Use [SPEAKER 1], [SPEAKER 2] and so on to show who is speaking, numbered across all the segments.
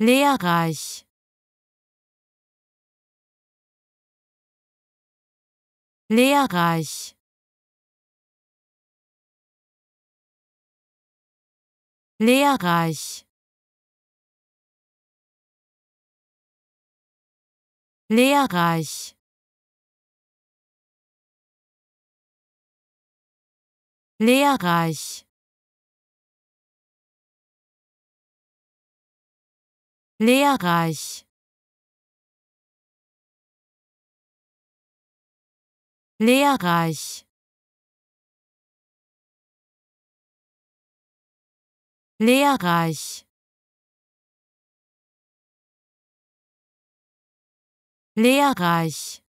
[SPEAKER 1] lehrreich lehrreich lehrreich lehrreich lehrreich lehrreich lehrreich lehrreich lehrreich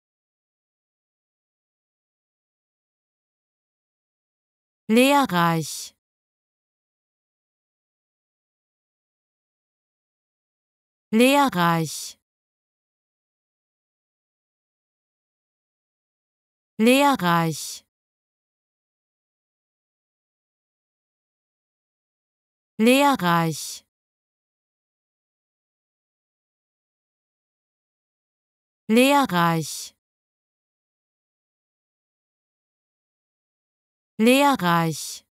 [SPEAKER 1] lehrreich lehrreich lehrreich lehrreich lehrreich lehrreich